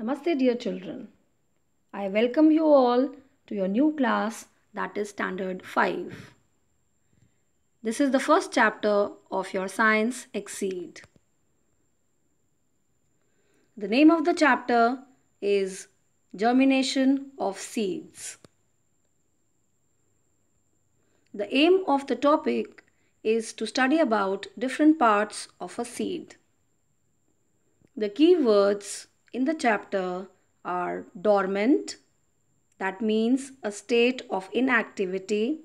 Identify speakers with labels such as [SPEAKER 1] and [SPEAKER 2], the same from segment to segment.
[SPEAKER 1] Namaste, dear children. I welcome you all to your new class that is Standard 5. This is the first chapter of your Science Exceed. The name of the chapter is Germination of Seeds. The aim of the topic is to study about different parts of a seed. The key words in the chapter are dormant, that means a state of inactivity,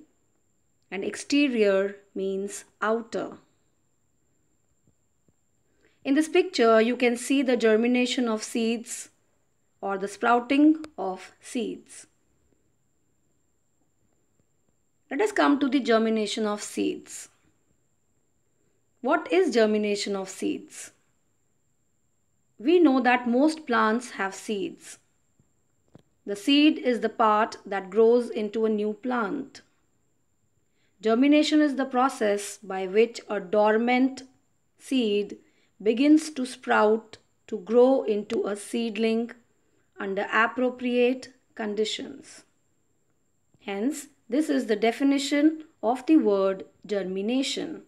[SPEAKER 1] and exterior means outer. In this picture, you can see the germination of seeds or the sprouting of seeds. Let us come to the germination of seeds. What is germination of seeds? we know that most plants have seeds. The seed is the part that grows into a new plant. Germination is the process by which a dormant seed begins to sprout to grow into a seedling under appropriate conditions. Hence, this is the definition of the word germination.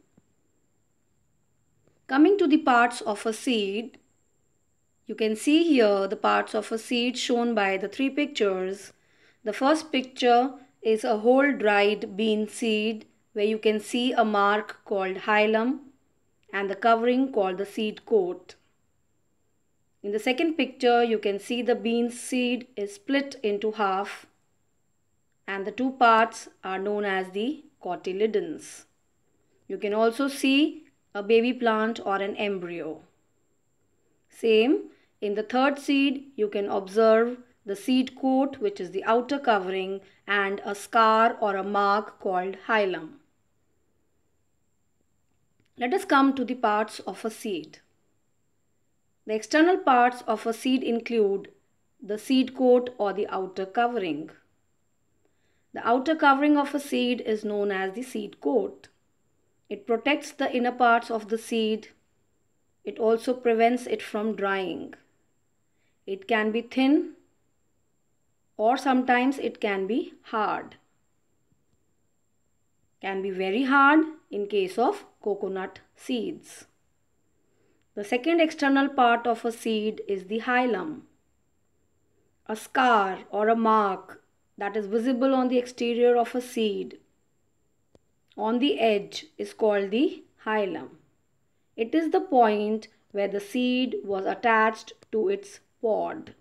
[SPEAKER 1] Coming to the parts of a seed, you can see here the parts of a seed shown by the three pictures. The first picture is a whole dried bean seed where you can see a mark called hilum and the covering called the seed coat. In the second picture, you can see the bean seed is split into half and the two parts are known as the cotyledons. You can also see a baby plant or an embryo. Same, in the third seed, you can observe the seed coat which is the outer covering and a scar or a mark called hilum. Let us come to the parts of a seed. The external parts of a seed include the seed coat or the outer covering. The outer covering of a seed is known as the seed coat. It protects the inner parts of the seed. It also prevents it from drying. It can be thin or sometimes it can be hard. Can be very hard in case of coconut seeds. The second external part of a seed is the hilum. A scar or a mark that is visible on the exterior of a seed on the edge is called the hilum. It is the point where the seed was attached to its pod.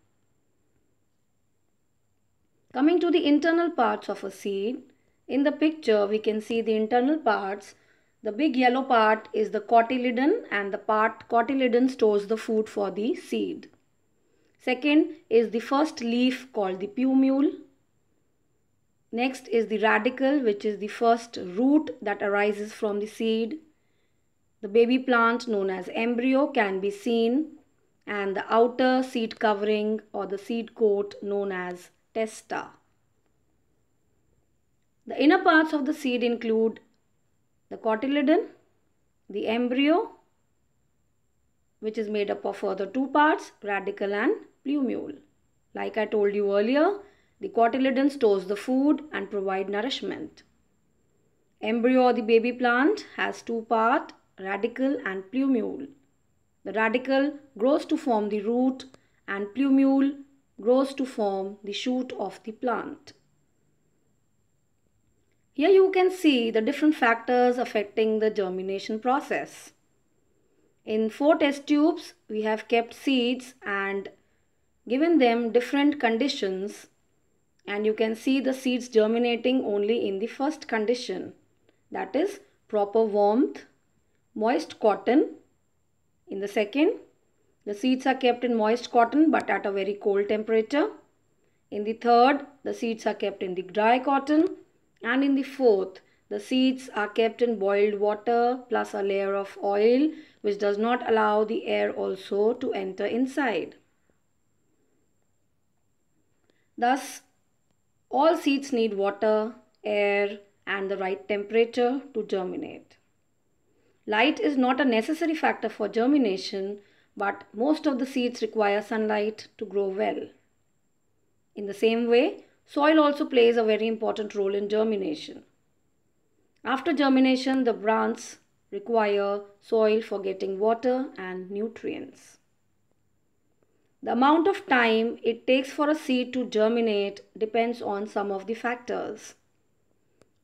[SPEAKER 1] Coming to the internal parts of a seed, in the picture we can see the internal parts. The big yellow part is the cotyledon and the part cotyledon stores the food for the seed. Second is the first leaf called the pumule. Next is the radical which is the first root that arises from the seed. The baby plant known as embryo can be seen and the outer seed covering or the seed coat known as testa. The inner parts of the seed include the cotyledon, the embryo, which is made up of further two parts, radical and plumule. Like I told you earlier, the cotyledon stores the food and provide nourishment. Embryo or the baby plant has two parts, radical and plumule. The radical grows to form the root and plumule grows to form the shoot of the plant. Here you can see the different factors affecting the germination process. In four test tubes, we have kept seeds and given them different conditions and you can see the seeds germinating only in the first condition that is proper warmth, moist cotton in the second, the seeds are kept in moist cotton but at a very cold temperature. In the third, the seeds are kept in the dry cotton. And in the fourth, the seeds are kept in boiled water plus a layer of oil which does not allow the air also to enter inside. Thus, all seeds need water, air and the right temperature to germinate. Light is not a necessary factor for germination, but most of the seeds require sunlight to grow well. In the same way, soil also plays a very important role in germination. After germination, the plants require soil for getting water and nutrients. The amount of time it takes for a seed to germinate depends on some of the factors.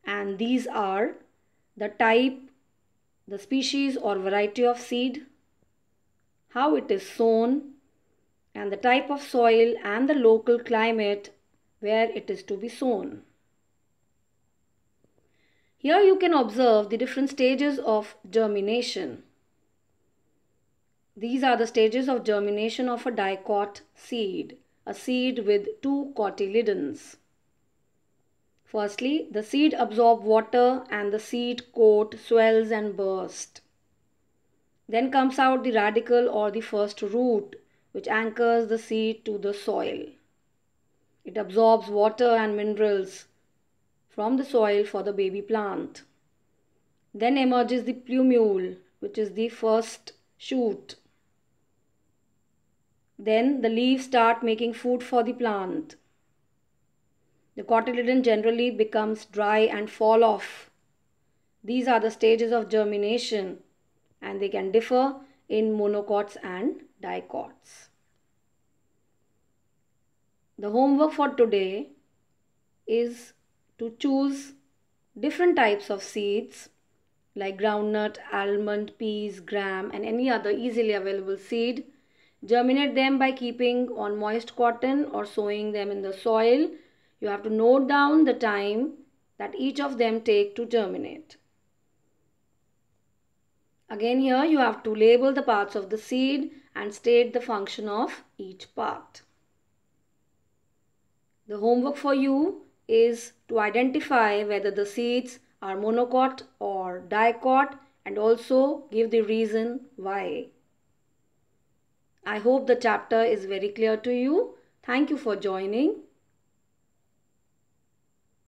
[SPEAKER 1] And these are the type the species or variety of seed, how it is sown, and the type of soil and the local climate where it is to be sown. Here you can observe the different stages of germination. These are the stages of germination of a dicot seed, a seed with two cotyledons. Firstly, the seed absorbs water and the seed coat swells and bursts. Then comes out the radical or the first root which anchors the seed to the soil. It absorbs water and minerals from the soil for the baby plant. Then emerges the plumule which is the first shoot. Then the leaves start making food for the plant. The cotyledon generally becomes dry and fall off. These are the stages of germination and they can differ in monocots and dicots. The homework for today is to choose different types of seeds like groundnut, almond, peas, gram and any other easily available seed. Germinate them by keeping on moist cotton or sowing them in the soil you have to note down the time that each of them take to germinate. Again here you have to label the parts of the seed and state the function of each part. The homework for you is to identify whether the seeds are monocot or dicot and also give the reason why. I hope the chapter is very clear to you. Thank you for joining.